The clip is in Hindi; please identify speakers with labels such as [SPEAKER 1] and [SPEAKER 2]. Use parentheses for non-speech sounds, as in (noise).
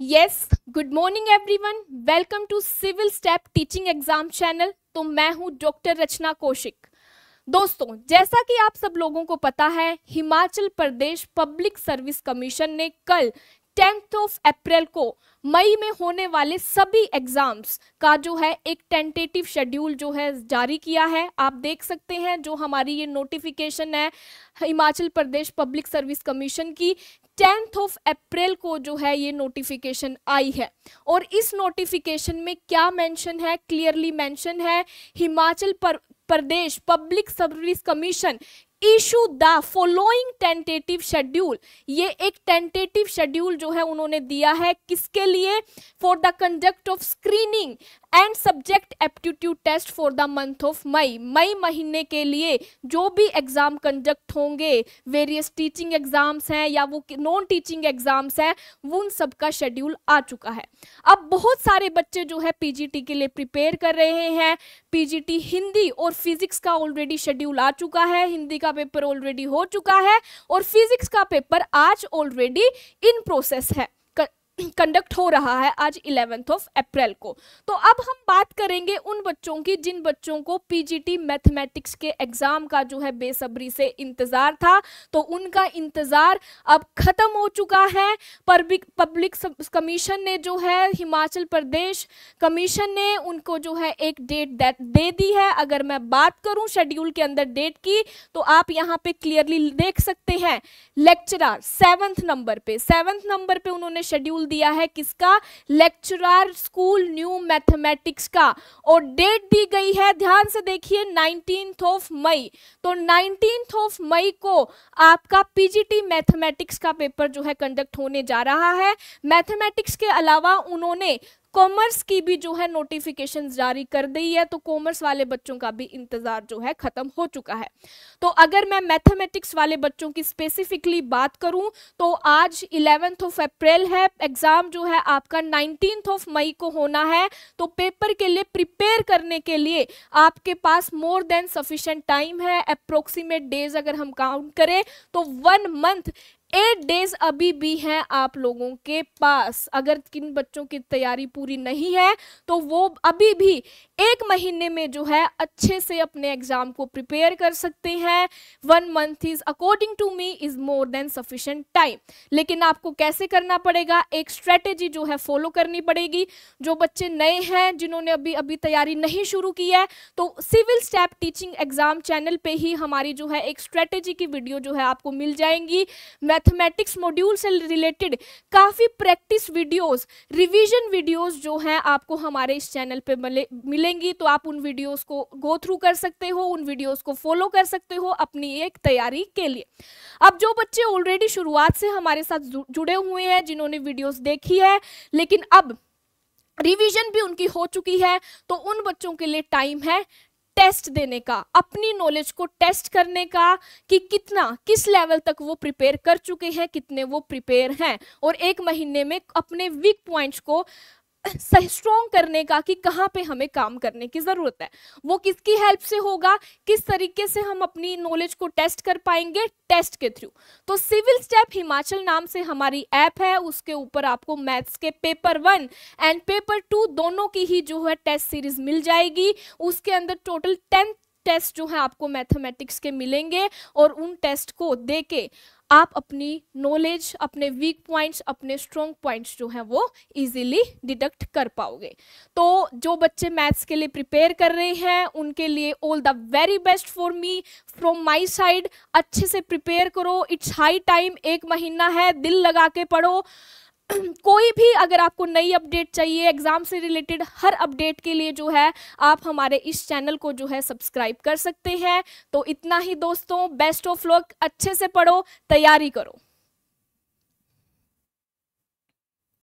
[SPEAKER 1] yes good morning everyone welcome to civil step teaching exam channel तो मैं हूं डॉक्टर रचना कौशिक दोस्तों जैसा कि आप सब लोगों को पता है Himachal Pradesh public service commission ने कल टेंथ ऑफ अप्रैल को मई में होने वाले सभी एग्जाम्स का जो है एक टेंटेटिव शेड्यूल जो है जारी किया है आप देख सकते हैं जो हमारी ये नोटिफिकेशन है Himachal Pradesh public service commission की टेंथ ऑफ अप्रैल को जो है ये नोटिफिकेशन आई है और इस नोटिफिकेशन में क्या मेंशन है क्लियरली मेंशन है हिमाचल पर, Pradesh public service commission issue the following tentative schedule ये एक टेंटेटिव शेड्यूल जो है उन्होंने दिया है किसके लिए for the conduct of screening and subject aptitude test for the month of May मई महीने के लिए जो भी एग्ज़ाम कंडक्ट होंगे वेरियस टीचिंग एग्ज़ाम्स हैं या वो नॉन टीचिंग एग्ज़ाम्स हैं वो उन सब का शेड्यूल आ चुका है अब बहुत सारे बच्चे जो है पीजीटी के लिए प्रिपेयर कर रहे हैं पीजीटी हिंदी और फिजिक्स का ऑलरेडी शेड्यूल आ चुका है हिंदी का पेपर ऑलरेडी हो चुका है और फिजिक्स का पेपर आज ऑलरेडी इन प्रोसेस है कंडक्ट हो रहा है आज इलेवेंथ ऑफ अप्रैल को तो अब हम बात करेंगे उन बच्चों की जिन बच्चों को पीजीटी मैथमेटिक्स के एग्ज़ाम का जो है बेसब्री से इंतज़ार था तो उनका इंतज़ार अब ख़त्म हो चुका है पब्लिक पब्लिक कमीशन ने जो है हिमाचल प्रदेश कमीशन ने उनको जो है एक डेट दे दी है अगर मैं बात करूं शेड्यूल के अंदर डेट की तो आप यहाँ पे क्लियरली देख सकते हैं लेक्चरार सेवेंथ नंबर पे सेवेंथ नंबर पे उन्होंने शेड्यूल दिया है किसका लेक्चरर स्कूल न्यू मैथमेटिक्स का और डेट दी गई है ध्यान से देखिए नाइनटीन ऑफ मई तो नाइनटीन ऑफ मई को आपका पीजीटी मैथमेटिक्स का पेपर जो है कंडक्ट होने जा रहा है मैथमेटिक्स के अलावा उन्होंने कॉमर्स की भी जो है नोटिफिकेशन जारी कर दी है तो कॉमर्स वाले बच्चों का भी इंतजार जो है खत्म हो चुका है तो अगर मैं मैथमेटिक्स वाले बच्चों की स्पेसिफिकली बात करूं तो आज इलेवेंथ ऑफ अप्रैल है एग्जाम जो है आपका नाइनटीन ऑफ मई को होना है तो पेपर के लिए प्रिपेयर करने के लिए आपके पास मोर देन सफिशेंट टाइम है अप्रोक्सीमेट डेज अगर हम काउंट करें तो वन मंथ एट डेज अभी भी हैं आप लोगों के पास अगर किन बच्चों की तैयारी पूरी नहीं है तो वो अभी भी एक महीने में जो है अच्छे से अपने एग्जाम को प्रिपेयर कर सकते हैं one month is according to me is more than sufficient time लेकिन आपको कैसे करना पड़ेगा एक स्ट्रेटेजी जो है फॉलो करनी पड़ेगी जो बच्चे नए हैं जिन्होंने अभी अभी तैयारी नहीं शुरू की है तो civil step teaching exam channel पर ही हमारी जो है एक स्ट्रेटेजी की वीडियो जो है आपको मिल जाएंगी मैं मैथमेटिक्स मॉड्यूल से रिलेटेड काफ़ी प्रैक्टिस वीडियोस रिवीजन वीडियोस जो हैं आपको हमारे इस चैनल पे मिले मिलेंगी तो आप उन वीडियोस को गो थ्रू कर सकते हो उन वीडियोस को फॉलो कर सकते हो अपनी एक तैयारी के लिए अब जो बच्चे ऑलरेडी शुरुआत से हमारे साथ जुड़े हुए हैं जिन्होंने वीडियोज़ देखी है लेकिन अब रिवीजन भी उनकी हो चुकी है तो उन बच्चों के लिए टाइम है टेस्ट देने का अपनी नॉलेज को टेस्ट करने का कि कितना किस लेवल तक वो प्रिपेयर कर चुके हैं कितने वो प्रिपेयर हैं और एक महीने में अपने वीक पॉइंट्स को स्ट्रॉन्ग करने का कि कहाँ पे हमें काम करने की ज़रूरत है वो किसकी हेल्प से होगा किस तरीके से हम अपनी नॉलेज को टेस्ट कर पाएंगे टेस्ट के थ्रू तो सिविल स्टेप हिमाचल नाम से हमारी ऐप है उसके ऊपर आपको मैथ्स के paper one and paper two दोनों की ही जो है टेस्ट सीरीज मिल जाएगी उसके अंदर टोटल टेंथ टेस्ट जो है आपको मैथमेटिक्स के मिलेंगे और उन टेस्ट को देके आप अपनी नॉलेज अपने वीक पॉइंट्स अपने स्ट्रॉन्ग पॉइंट्स जो हैं वो इजीली डिडक्ट कर पाओगे तो जो बच्चे मैथ्स के लिए प्रिपेयर कर रहे हैं उनके लिए all the very best for me from my side अच्छे से प्रिपेयर करो इट्स हाई टाइम एक महीना है दिल लगा के पढ़ो (clears throat) कोई भी अगर आपको नई अपडेट चाहिए एग्ज़ाम से रिलेटेड हर अपडेट के लिए जो है आप हमारे इस चैनल को जो है सब्सक्राइब कर सकते हैं तो इतना ही दोस्तों बेस्ट ऑफ लक अच्छे से पढ़ो तैयारी करो